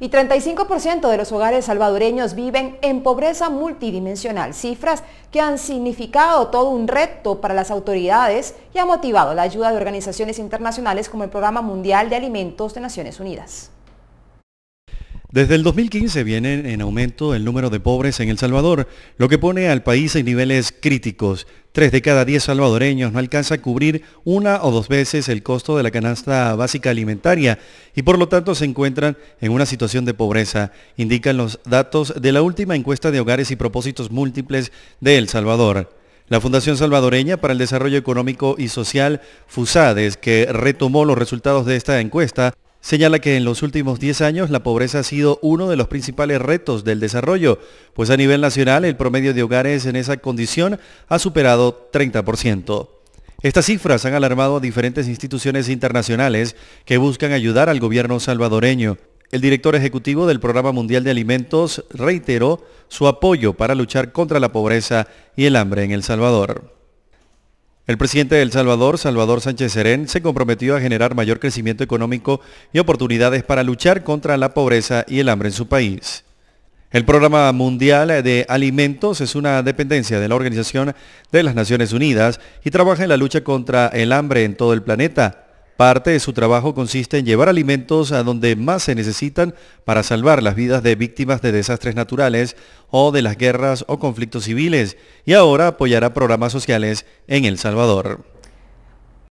y 35% de los hogares salvadoreños viven en pobreza multidimensional, cifras que han significado todo un reto para las autoridades y ha motivado la ayuda de organizaciones internacionales como el Programa Mundial de Alimentos de Naciones Unidas. Desde el 2015 viene en aumento el número de pobres en El Salvador, lo que pone al país en niveles críticos. Tres de cada diez salvadoreños no alcanza a cubrir una o dos veces el costo de la canasta básica alimentaria y por lo tanto se encuentran en una situación de pobreza, indican los datos de la última encuesta de hogares y propósitos múltiples de El Salvador. La Fundación Salvadoreña para el Desarrollo Económico y Social, FUSADES, que retomó los resultados de esta encuesta, Señala que en los últimos 10 años la pobreza ha sido uno de los principales retos del desarrollo, pues a nivel nacional el promedio de hogares en esa condición ha superado 30%. Estas cifras han alarmado a diferentes instituciones internacionales que buscan ayudar al gobierno salvadoreño. El director ejecutivo del Programa Mundial de Alimentos reiteró su apoyo para luchar contra la pobreza y el hambre en El Salvador. El presidente del Salvador, Salvador Sánchez Serén, se comprometió a generar mayor crecimiento económico y oportunidades para luchar contra la pobreza y el hambre en su país. El Programa Mundial de Alimentos es una dependencia de la Organización de las Naciones Unidas y trabaja en la lucha contra el hambre en todo el planeta. Parte de su trabajo consiste en llevar alimentos a donde más se necesitan para salvar las vidas de víctimas de desastres naturales o de las guerras o conflictos civiles y ahora apoyará programas sociales en El Salvador.